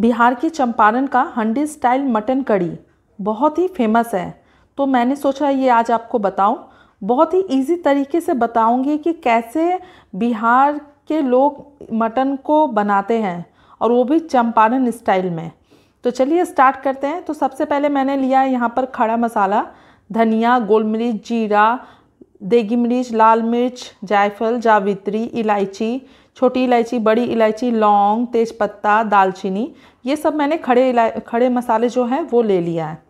बिहार के चंपारण का हंडी स्टाइल मटन कड़ी बहुत ही फेमस है तो मैंने सोचा ये आज आपको बताऊं बहुत ही इजी तरीके से बताऊंगी कि कैसे बिहार के लोग मटन को बनाते हैं और वो भी चंपारण स्टाइल में तो चलिए स्टार्ट करते हैं तो सबसे पहले मैंने लिया यहाँ पर खड़ा मसाला धनिया गोल मिर्च जीरा देगी मिर्च लाल मिर्च जायफल जावित्री इलायची छोटी इलायची बड़ी इलायची लौंग तेज़पत्ता दालचीनी ये सब मैंने खड़े खड़े मसाले जो हैं वो ले लिया है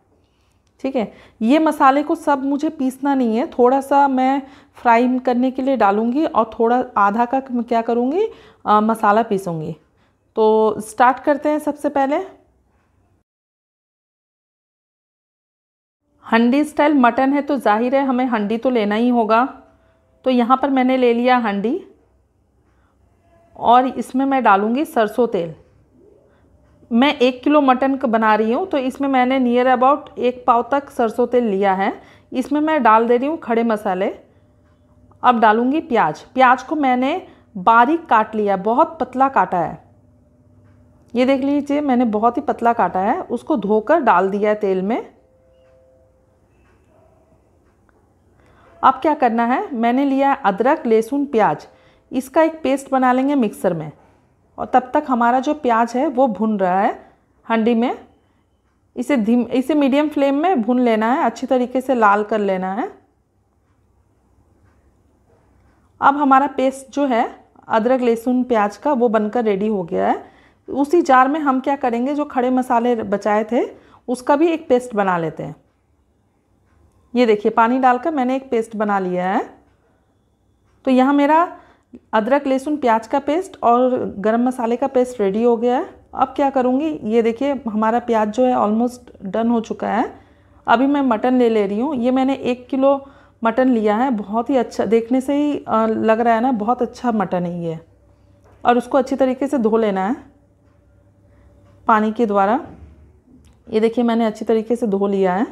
ठीक है ये मसाले को सब मुझे पीसना नहीं है थोड़ा सा मैं फ्राई करने के लिए डालूँगी और थोड़ा आधा का क्या करूँगी मसाला पीसूँगी तो स्टार्ट करते हैं सबसे पहले हंडी स्टाइल मटन है तो जाहिर है हमें हंडी तो लेना ही होगा तो यहाँ पर मैंने ले लिया हंडी और इसमें मैं डालूँगी सरसों तेल मैं एक किलो मटन का बना रही हूँ तो इसमें मैंने नियर अबाउट एक पाव तक सरसों तेल लिया है इसमें मैं डाल दे रही हूँ खड़े मसाले अब डालूँगी प्याज प्याज को मैंने बारीक काट लिया बहुत पतला काटा है ये देख लीजिए मैंने बहुत ही पतला काटा है उसको धोकर डाल दिया है तेल में अब क्या करना है मैंने लिया है अदरक लहसुन प्याज इसका एक पेस्ट बना लेंगे मिक्सर में और तब तक हमारा जो प्याज है वो भुन रहा है हंडी में इसे धीम इसे मीडियम फ्लेम में भून लेना है अच्छी तरीके से लाल कर लेना है अब हमारा पेस्ट जो है अदरक लहसुन प्याज का वो बनकर रेडी हो गया है उसी जार में हम क्या करेंगे जो खड़े मसाले बचाए थे उसका भी एक पेस्ट बना लेते हैं ये देखिए पानी डालकर मैंने एक पेस्ट बना लिया है तो यहाँ मेरा अदरक लहसुन प्याज का पेस्ट और गरम मसाले का पेस्ट रेडी हो गया है अब क्या करूँगी ये देखिए हमारा प्याज जो है ऑलमोस्ट डन हो चुका है अभी मैं मटन ले ले रही हूँ ये मैंने एक किलो मटन लिया है बहुत ही अच्छा देखने से ही लग रहा है ना बहुत अच्छा मटन है ये और उसको अच्छी तरीके से धो लेना है पानी के द्वारा ये देखिए मैंने अच्छी तरीके से धो लिया है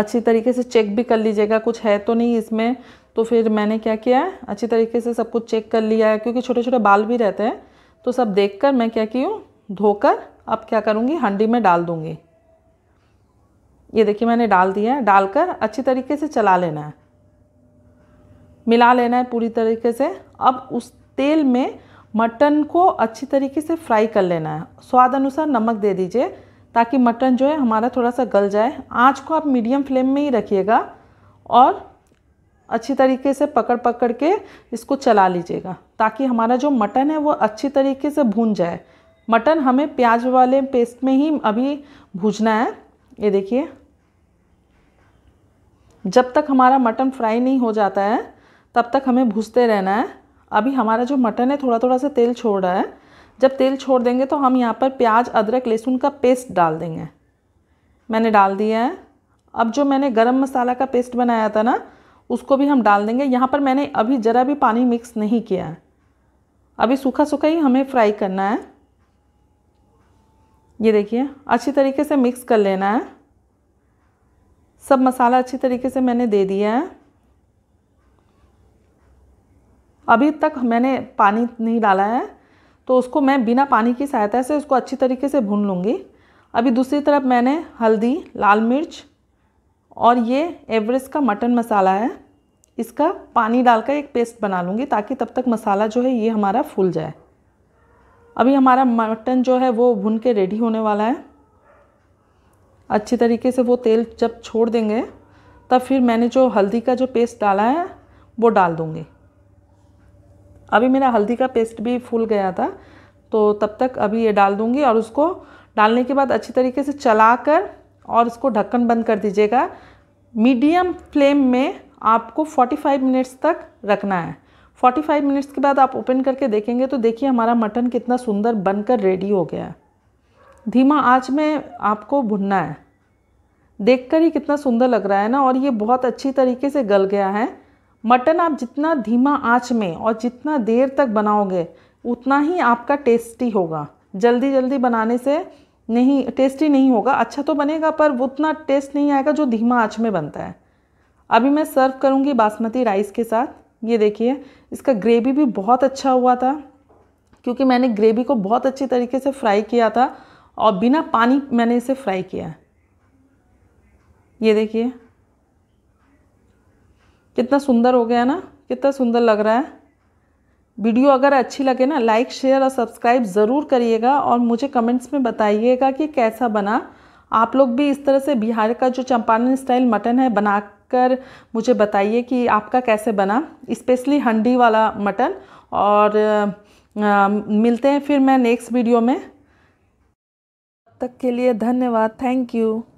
अच्छी तरीके से चेक भी कर लीजिएगा कुछ है तो नहीं इसमें तो फिर मैंने क्या किया है अच्छी तरीके से सब कुछ चेक कर लिया है क्योंकि छोटे छोटे बाल भी रहते हैं तो सब देखकर मैं क्या की हूँ धोकर अब क्या करूँगी हंडी में डाल दूँगी ये देखिए मैंने डाल दिया है डालकर अच्छी तरीके से चला लेना है मिला लेना है पूरी तरीके से अब उस तेल में मटन को अच्छी तरीके से फ्राई कर लेना है स्वाद अनुसार नमक दे दीजिए ताकि मटन जो है हमारा थोड़ा सा गल जाए आँच को आप मीडियम फ्लेम में ही रखिएगा और अच्छी तरीके से पकड़ पकड़ के इसको चला लीजिएगा ताकि हमारा जो मटन है वो अच्छी तरीके से भून जाए मटन हमें प्याज वाले पेस्ट में ही अभी भूजना है ये देखिए जब तक हमारा मटन फ्राई नहीं हो जाता है तब तक हमें भूजते रहना है अभी हमारा जो मटन है थोड़ा थोड़ा सा तेल छोड़ रहा है जब तेल छोड़ देंगे तो हम यहाँ पर प्याज अदरक लहसुन का पेस्ट डाल देंगे मैंने डाल दिया है अब जो मैंने गरम मसाला का पेस्ट बनाया था ना उसको भी हम डाल देंगे यहाँ पर मैंने अभी ज़रा भी पानी मिक्स नहीं किया है अभी सूखा सूखा ही हमें फ्राई करना है ये देखिए अच्छी तरीके से मिक्स कर लेना है सब मसाला अच्छी तरीके से मैंने दे दिया है अभी तक मैंने पानी नहीं डाला है तो उसको मैं बिना पानी की सहायता से उसको अच्छी तरीके से भून लूँगी अभी दूसरी तरफ मैंने हल्दी लाल मिर्च और ये एवरेस्ट का मटन मसाला है इसका पानी डालकर एक पेस्ट बना लूँगी ताकि तब तक मसाला जो है ये हमारा फूल जाए अभी हमारा मटन जो है वो भुन के रेडी होने वाला है अच्छी तरीके से वो तेल जब छोड़ देंगे तब फिर मैंने जो हल्दी का जो पेस्ट डाला है वो डाल दूँगी अभी मेरा हल्दी का पेस्ट भी फूल गया था तो तब तक अभी ये डाल दूँगी और उसको डालने के बाद अच्छी तरीके से चला कर और इसको ढक्कन बंद कर दीजिएगा मीडियम फ्लेम में आपको 45 मिनट्स तक रखना है 45 मिनट्स के बाद आप ओपन करके देखेंगे तो देखिए हमारा मटन कितना सुंदर बनकर रेडी हो गया है धीमा आज में आपको भुनना है देखकर ही कितना सुंदर लग रहा है ना और ये बहुत अच्छी तरीके से गल गया है मटन आप जितना धीमा आँच में और जितना देर तक बनाओगे उतना ही आपका टेस्टी होगा जल्दी जल्दी बनाने से नहीं टेस्टी नहीं होगा अच्छा तो बनेगा पर उतना टेस्ट नहीं आएगा जो धीमा आँच में बनता है अभी मैं सर्व करूँगी बासमती राइस के साथ ये देखिए इसका ग्रेवी भी बहुत अच्छा हुआ था क्योंकि मैंने ग्रेवी को बहुत अच्छी तरीके से फ्राई किया था और बिना पानी मैंने इसे फ्राई किया ये देखिए कितना सुंदर हो गया ना कितना सुंदर लग रहा है वीडियो अगर अच्छी लगे ना लाइक शेयर और सब्सक्राइब ज़रूर करिएगा और मुझे कमेंट्स में बताइएगा कि कैसा बना आप लोग भी इस तरह से बिहार का जो चंपारण स्टाइल मटन है बनाकर मुझे बताइए कि आपका कैसे बना स्पेशली हंडी वाला मटन और आ, मिलते हैं फिर मैं नेक्स्ट वीडियो में तब तक के लिए धन्यवाद थैंक यू